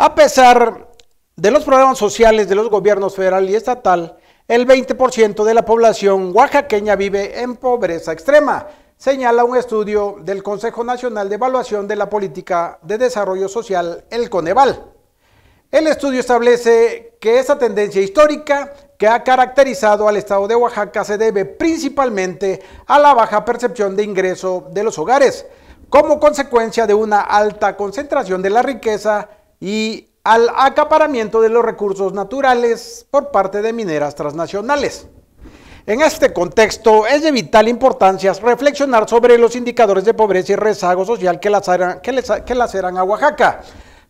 A pesar de los programas sociales de los gobiernos federal y estatal, el 20% de la población oaxaqueña vive en pobreza extrema, señala un estudio del Consejo Nacional de Evaluación de la Política de Desarrollo Social, el Coneval. El estudio establece que esa tendencia histórica que ha caracterizado al estado de Oaxaca se debe principalmente a la baja percepción de ingreso de los hogares, como consecuencia de una alta concentración de la riqueza y al acaparamiento de los recursos naturales por parte de mineras transnacionales. En este contexto es de vital importancia reflexionar sobre los indicadores de pobreza y rezago social que laceran, que, a Oaxaca,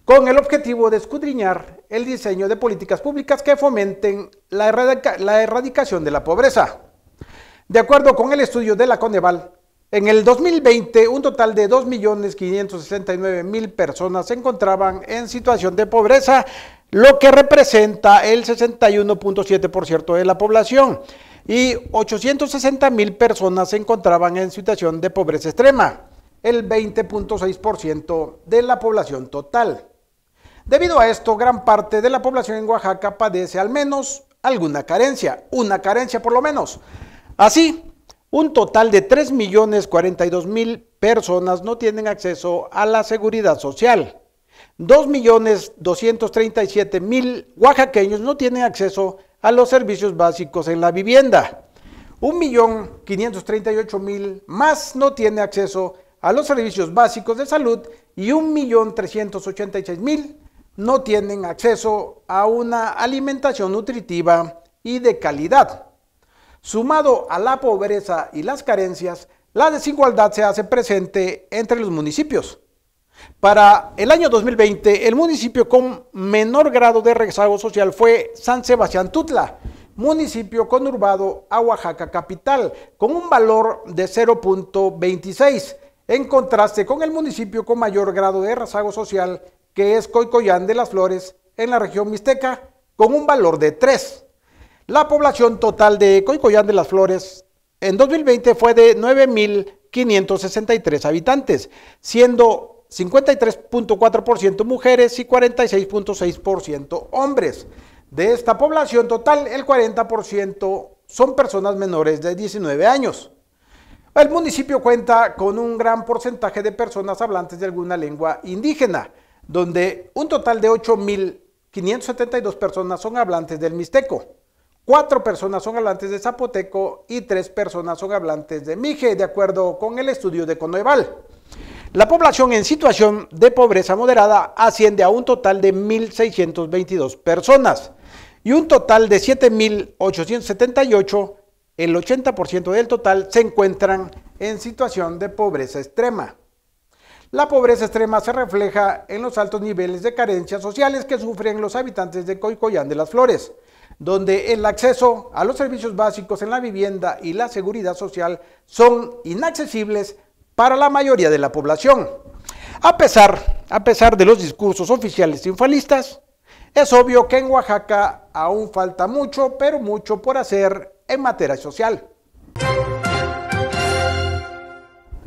con el objetivo de escudriñar el diseño de políticas públicas que fomenten la, la erradicación de la pobreza. De acuerdo con el estudio de la Coneval, en el 2020, un total de 2.569.000 personas se encontraban en situación de pobreza, lo que representa el 61.7% de la población, y 860.000 personas se encontraban en situación de pobreza extrema, el 20.6% de la población total. Debido a esto, gran parte de la población en Oaxaca padece al menos alguna carencia, una carencia por lo menos. Así, un total de 3.042.000 personas no tienen acceso a la seguridad social. 2.237.000 oaxaqueños no tienen acceso a los servicios básicos en la vivienda. 1.538.000 más no tienen acceso a los servicios básicos de salud y 1.386.000 no tienen acceso a una alimentación nutritiva y de calidad. Sumado a la pobreza y las carencias, la desigualdad se hace presente entre los municipios. Para el año 2020, el municipio con menor grado de rezago social fue San Sebastián Tutla, municipio conurbado a Oaxaca capital, con un valor de 0.26, en contraste con el municipio con mayor grado de rezago social, que es Coicoyán de las Flores, en la región mixteca, con un valor de 3. La población total de Coicoyán de las Flores en 2020 fue de 9.563 habitantes, siendo 53.4% mujeres y 46.6% hombres. De esta población total, el 40% son personas menores de 19 años. El municipio cuenta con un gran porcentaje de personas hablantes de alguna lengua indígena, donde un total de 8.572 personas son hablantes del mixteco. Cuatro personas son hablantes de zapoteco y tres personas son hablantes de mije, de acuerdo con el estudio de Conoeval. La población en situación de pobreza moderada asciende a un total de 1.622 personas y un total de 7.878, el 80% del total, se encuentran en situación de pobreza extrema. La pobreza extrema se refleja en los altos niveles de carencias sociales que sufren los habitantes de Coicoyán de las Flores, donde el acceso a los servicios básicos en la vivienda y la seguridad social son inaccesibles para la mayoría de la población. A pesar, a pesar de los discursos oficiales triunfalistas, es obvio que en Oaxaca aún falta mucho, pero mucho por hacer en materia social.